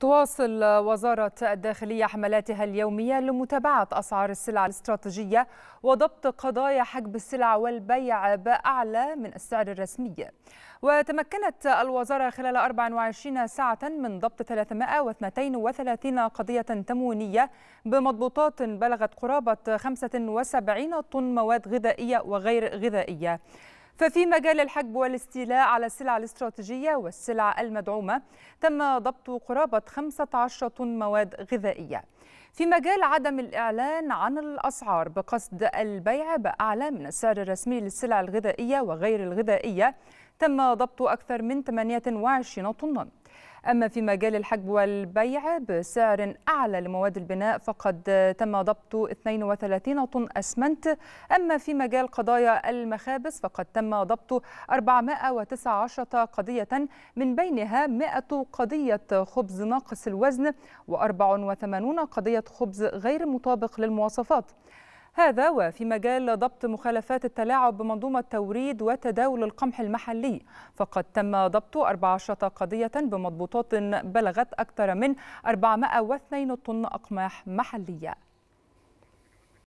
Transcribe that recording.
تواصل وزارة الداخلية حملاتها اليومية لمتابعة أسعار السلع الاستراتيجية وضبط قضايا حجب السلع والبيع بأعلى من السعر الرسمي وتمكنت الوزارة خلال 24 ساعة من ضبط 332 قضية تموينية بمضبوطات بلغت قرابة 75 طن مواد غذائية وغير غذائية ففي مجال الحجب والاستيلاء على السلع الاستراتيجية والسلع المدعومة تم ضبط قرابة 15 طن مواد غذائية في مجال عدم الإعلان عن الأسعار بقصد البيع بأعلى من السعر الرسمي للسلع الغذائية وغير الغذائية تم ضبط أكثر من 28 طناً أما في مجال الحجب والبيع بسعر أعلى لمواد البناء فقد تم ضبط 32 طن أسمنت أما في مجال قضايا المخابز فقد تم ضبط 419 قضية من بينها 100 قضية خبز ناقص الوزن و84 قضية خبز غير مطابق للمواصفات هذا وفي مجال ضبط مخالفات التلاعب بمنظومة توريد وتداول القمح المحلي فقد تم ضبط 14 قضية بمضبوطات بلغت أكثر من 402 طن أقماح محلية